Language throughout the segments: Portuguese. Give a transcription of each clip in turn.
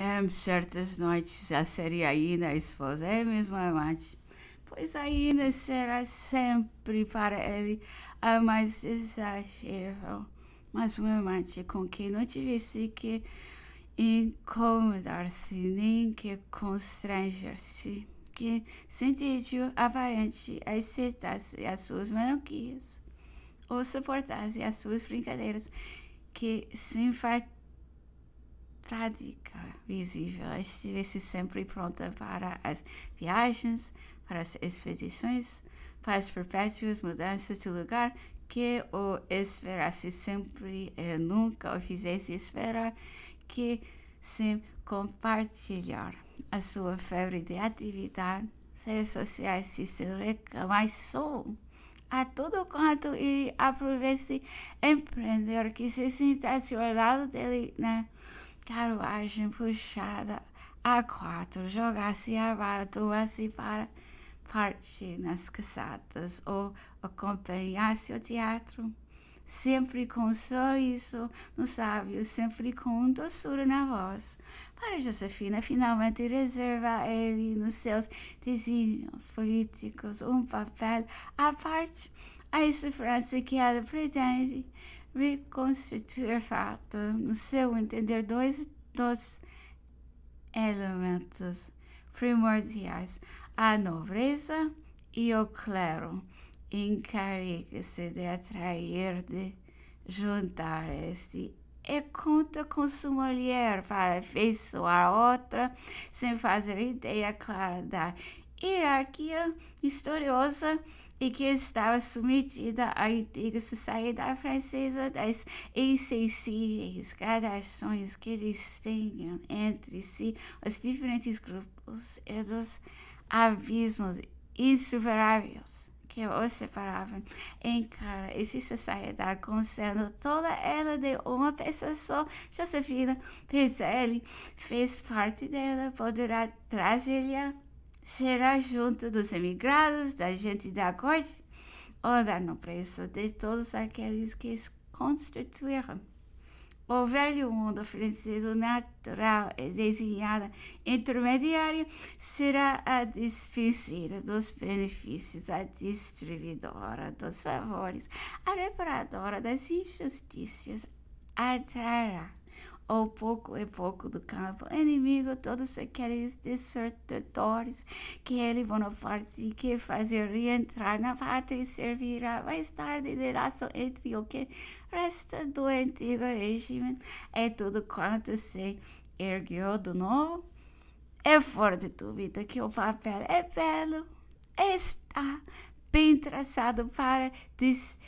em certas noites a seria ainda né? a esposa, é mesmo amante. Pois ainda será sempre para ele a mais exagero, mas um amante com quem não tivesse que incomodar-se nem que constranger-se, que sentido aparente aceitasse as suas melanquias ou suportasse as suas brincadeiras, que se enfatizasse prática visível. Estivesse sempre pronta para as viagens, para as expedições, para as perpétuas mudanças de lugar que o esperasse sempre e eh, nunca o fizesse esperar que se compartilhar a sua febre de atividade, redes sociais se cerca mais a todo quanto e aproveite empreender que se sentasse ao lado dele na né? carruagem puxada a quatro, jogar-se vara, doasse para parte nas caçadas ou acompanhar-se ao teatro. Sempre com um sorriso no sábio, sempre com doçura na voz. Para Josefina, finalmente reserva ele nos seus desígnios políticos um papel à parte a esse França que ela pretende Reconstituir fato no seu entender, dois dos elementos primordiais, a nobreza e o clero. Encarregue-se de atrair, de juntar este e conta com sua mulher para afeiçoar outra, sem fazer ideia clara da hierarquia historiosa e que estava submetida à antiga sociedade francesa das insensíveis gradações que distinguem entre si os diferentes grupos e dos abismos insuperáveis que os separavam encara essa sociedade como sendo toda ela de uma pessoa só. Josefina Pizzelli fez parte dela, poderá trazer-lhe será junto dos emigrados, da gente da corte, ou da nobreza de todos aqueles que se constituíram. O velho mundo francês natural e desenhado intermediário será a desfeita dos benefícios, a distribuidora dos favores, a reparadora das injustiças, atrará ou pouco e é pouco do campo. Inimigo, todos aqueles desertores que ele Bonaparte que fazer reentrar na pátria servirá ah, mais tarde de laço entre o que resta do antigo regime e é tudo quanto se ergueu do novo. É fora de dúvida que o papel é belo, está bem traçado para dizer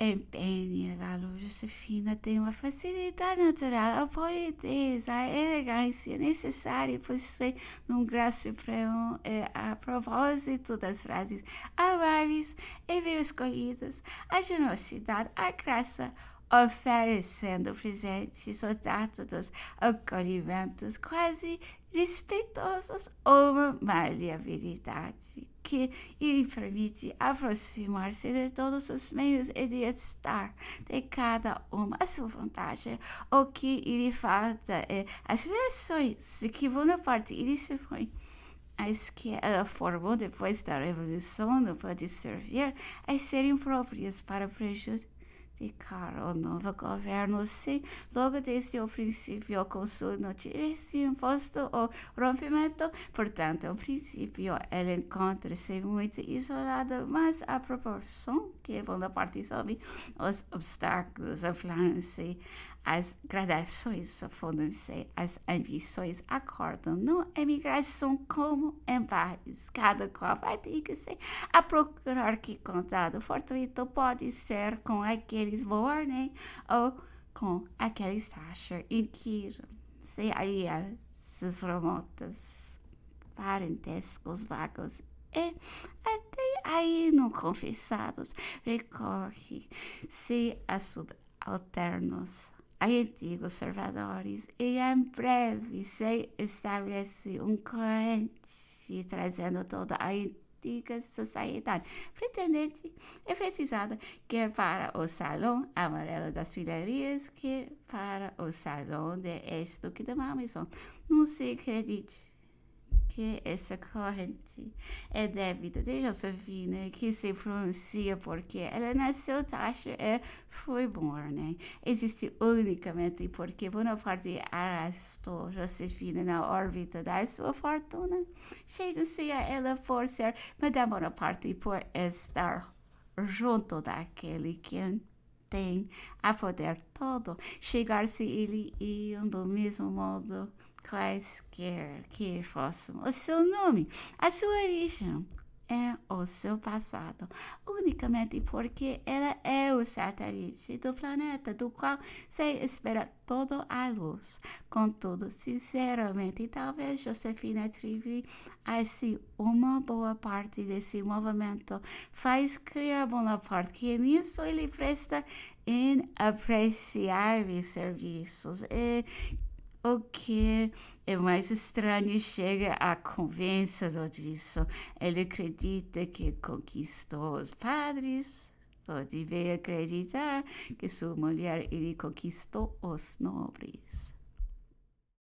em Penha, a Josefina tem uma facilidade natural, a poeteza, a elegância necessária possui num grau supremo é, a propósito das frases amáveis e bem escolhidas, a generosidade, a graça, oferecendo presentes ou dátados acolhimentos quase respeitosos ou uma maleabilidade que lhe permite aproximar-se de todos os meios e de estar de cada uma a sua vontade. O que lhe falta é as relações que Bonaparte parte lhe se as que ela formou depois da Revolução não pode servir a serem próprias para prejudicar de cara o novo governo se logo desde o princípio o consul não tivesse imposto o rompimento. Portanto, ao princípio, ele encontra-se muito isolado mas à proporção que a Bonaparte sobe os obstáculos, a França as gradações afundam-se, as ambições acordam, não emigração como em vários Cada qual vai que se a procurar que contado fortuito pode ser com aqueles bornem ou com aqueles taxas em que se aliam esses remotas, parentescos vagos e até aí não confessados recorre-se a subalternos hay antigos servidores e em é breve se estabelece um corrente trazendo toda a antiga sociedade pretendente e precisada, que para o Salão Amarelo das filharias que para o Salão de Estuque de mamison Não se acredite que essa corrente é débita de Josefina, né, que se pronuncia porque ela nasceu taxa e é, foi born. Né? Existe unicamente porque Bonaparte arrastou Josefina na órbita da sua fortuna. Chega-se a ela por ser Madame Bonaparte por estar junto daquele que tem a poder todo. Chegar-se ele e, do mesmo modo, quaisquer que fossem o seu nome, a sua origem é o seu passado, unicamente porque ela é o satélite do planeta do qual se espera toda a luz. Contudo, sinceramente, talvez Josefina atribui a si uma boa parte desse movimento, faz criar Bonaparte que nisso ele presta inapreciáveis serviços e o que é mais estranho chega a convencer disso. Ele acredita que conquistou os padres. Pode bem acreditar que sua mulher ele conquistou os nobres.